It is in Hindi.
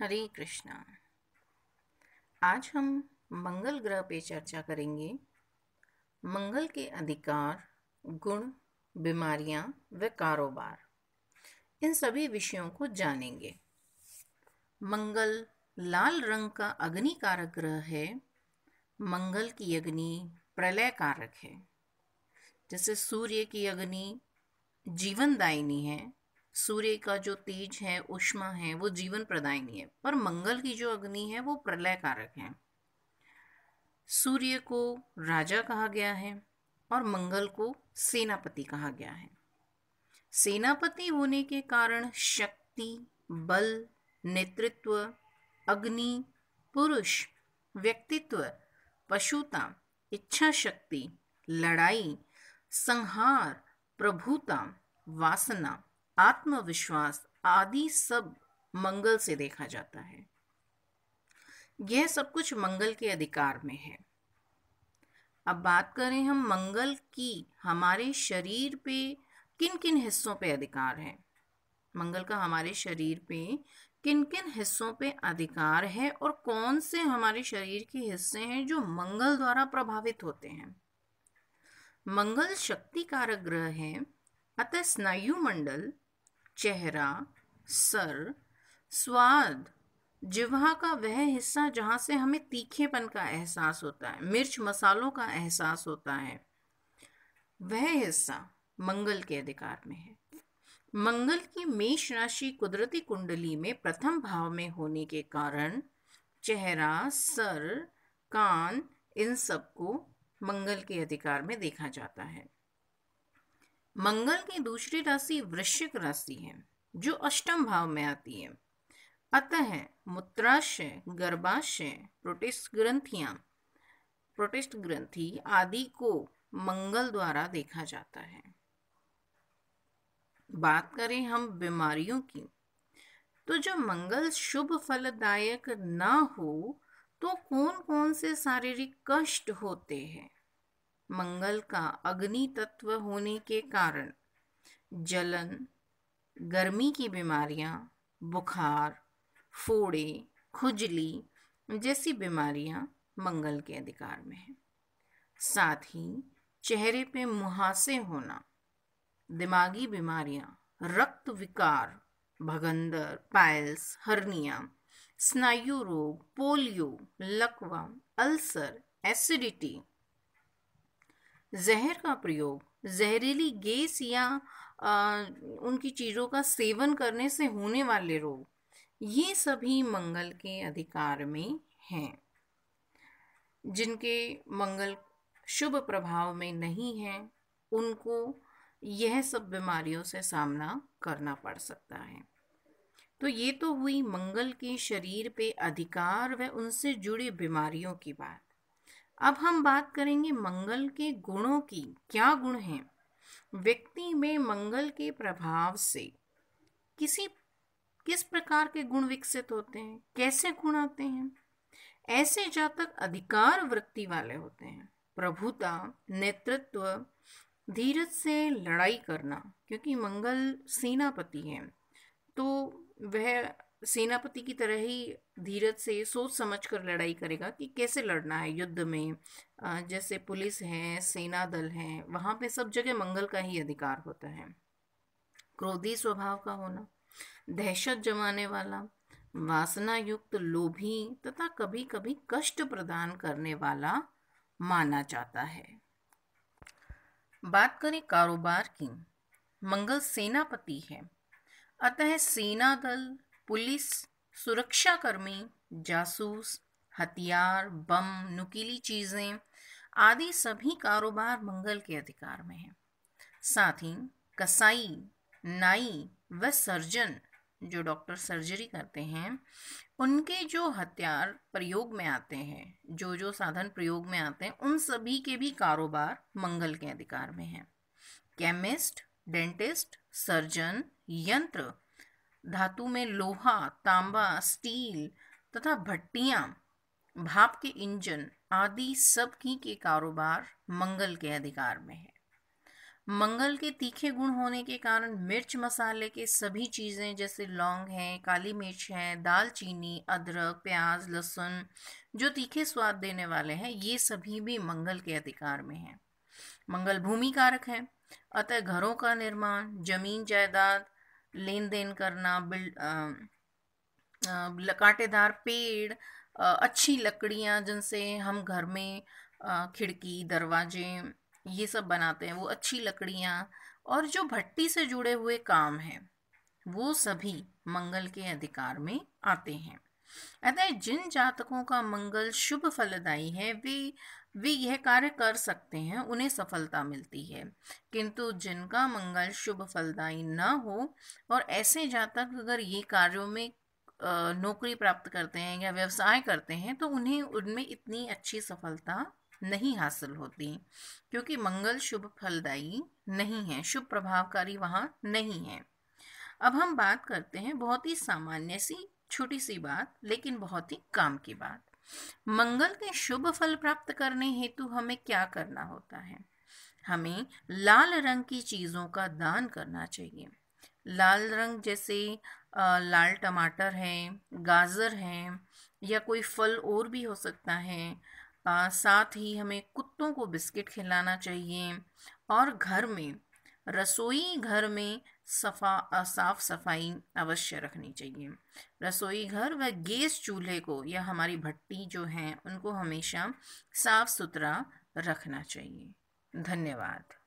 हरे कृष्णा आज हम मंगल ग्रह पे चर्चा करेंगे मंगल के अधिकार गुण बीमारियां व कारोबार इन सभी विषयों को जानेंगे मंगल लाल रंग का अग्नि कारक ग्रह है मंगल की अग्नि प्रलय कारक है जैसे सूर्य की अग्नि जीवनदायिनी है सूर्य का जो तेज है उष्मा है वो जीवन प्रदायिनी है पर मंगल की जो अग्नि है वो प्रलय कारक है सूर्य को राजा कहा गया है और मंगल को सेनापति कहा गया है सेनापति होने के कारण शक्ति बल नेतृत्व अग्नि पुरुष व्यक्तित्व पशुता इच्छा शक्ति लड़ाई संहार प्रभुता वासना आत्मविश्वास आदि सब मंगल से देखा जाता है यह सब कुछ मंगल के अधिकार में है अब बात करें हम मंगल की हमारे शरीर पे किन किन हिस्सों पे अधिकार है मंगल का हमारे शरीर पे किन किन हिस्सों पे अधिकार है और कौन से हमारे शरीर के हिस्से हैं जो मंगल द्वारा प्रभावित होते हैं मंगल शक्ति कारक ग्रह है अतः स्नायुमंडल चेहरा सर स्वाद जिवा का वह हिस्सा जहाँ से हमें तीखेपन का एहसास होता है मिर्च मसालों का एहसास होता है वह हिस्सा मंगल के अधिकार में है मंगल की मेष राशि कुदरती कुंडली में प्रथम भाव में होने के कारण चेहरा सर कान इन सबको मंगल के अधिकार में देखा जाता है मंगल की दूसरी राशि वृश्चिक राशि है जो अष्टम भाव में आती है अतः मूत्राशय गर्भाशय प्रोटिस्ट ग्रंथियां प्रोटिस्ट ग्रंथि आदि को मंगल द्वारा देखा जाता है बात करें हम बीमारियों की तो जो मंगल शुभ फलदायक ना हो तो कौन कौन से शारीरिक कष्ट होते हैं मंगल का अग्नि तत्व होने के कारण जलन गर्मी की बीमारियां, बुखार फोड़े खुजली जैसी बीमारियां मंगल के अधिकार में है साथ ही चेहरे पे मुहासे होना दिमागी बीमारियां रक्त विकार भगंदर पायल्स हर्निया स्नायु रोग पोलियो लकवा अल्सर एसिडिटी जहर का प्रयोग जहरीली गैस या आ, उनकी चीज़ों का सेवन करने से होने वाले रोग ये सभी मंगल के अधिकार में हैं जिनके मंगल शुभ प्रभाव में नहीं हैं उनको यह सब बीमारियों से सामना करना पड़ सकता है तो ये तो हुई मंगल के शरीर पे अधिकार व उनसे जुड़ी बीमारियों की बात अब हम बात करेंगे मंगल के गुणों की क्या गुण हैं व्यक्ति में मंगल के प्रभाव से किसी किस प्रकार के गुण विकसित होते हैं कैसे गुण आते हैं ऐसे जातक अधिकार वृत्ति वाले होते हैं प्रभुता नेतृत्व धीरज से लड़ाई करना क्योंकि मंगल सेनापति है तो वह सेनापति की तरह ही धीरज से सोच समझ कर लड़ाई करेगा कि कैसे लड़ना है युद्ध में जैसे पुलिस है सेना दल है वहाँ पे सब जगह मंगल का ही अधिकार होता है क्रोधी स्वभाव का होना दहशत जमाने वाला वासना युक्त लोभी तथा कभी कभी कष्ट प्रदान करने वाला माना जाता है बात करें कारोबार की मंगल सेनापति है अतः सेना दल पुलिस सुरक्षाकर्मी जासूस हथियार बम नुकीली चीज़ें आदि सभी कारोबार मंगल के अधिकार में है साथ ही कसाई नाई व सर्जन जो डॉक्टर सर्जरी करते हैं उनके जो हथियार प्रयोग में आते हैं जो जो साधन प्रयोग में आते हैं उन सभी के भी कारोबार मंगल के अधिकार में हैं केमिस्ट डेंटिस्ट सर्जन यंत्र धातु में लोहा तांबा स्टील तथा भट्टियां भाप के इंजन आदि सब की के कारोबार मंगल के अधिकार में है मंगल के तीखे गुण होने के कारण मिर्च मसाले के सभी चीज़ें जैसे लौंग हैं काली मिर्च है दालचीनी अदरक प्याज लहसुन जो तीखे स्वाद देने वाले हैं ये सभी भी मंगल के अधिकार में हैं मंगल भूमि कारक है अतः घरों का निर्माण जमीन जायदाद लेन देन करना बिल्ड कांटेदार पेड़ आ, अच्छी लकड़ियाँ जिनसे हम घर में आ, खिड़की दरवाजे ये सब बनाते हैं वो अच्छी लकड़ियाँ और जो भट्टी से जुड़े हुए काम हैं वो सभी मंगल के अधिकार में आते हैं अतः जिन जातकों का मंगल शुभ फलदायी है वे वे यह कार्य कर सकते हैं उन्हें सफलता मिलती है किंतु जिनका मंगल शुभ फलदायी न हो और ऐसे जातक अगर ये कार्यों में नौकरी प्राप्त करते हैं या व्यवसाय करते हैं तो उन्हें उनमें इतनी अच्छी सफलता नहीं हासिल होती क्योंकि मंगल शुभ फलदायी नहीं है शुभ प्रभावकारी वहाँ नहीं है अब हम बात करते हैं बहुत ही सामान्य सी छोटी सी बात लेकिन बहुत ही काम की बात मंगल के शुभ फल प्राप्त करने हेतु हमें क्या करना होता है हमें लाल रंग की चीज़ों का दान करना चाहिए लाल रंग जैसे लाल टमाटर है गाजर है या कोई फल और भी हो सकता है साथ ही हमें कुत्तों को बिस्किट खिलाना चाहिए और घर में रसोई घर में सफा साफ सफाई अवश्य रखनी चाहिए रसोई घर व गैस चूल्हे को या हमारी भट्टी जो हैं उनको हमेशा साफ सुथरा रखना चाहिए धन्यवाद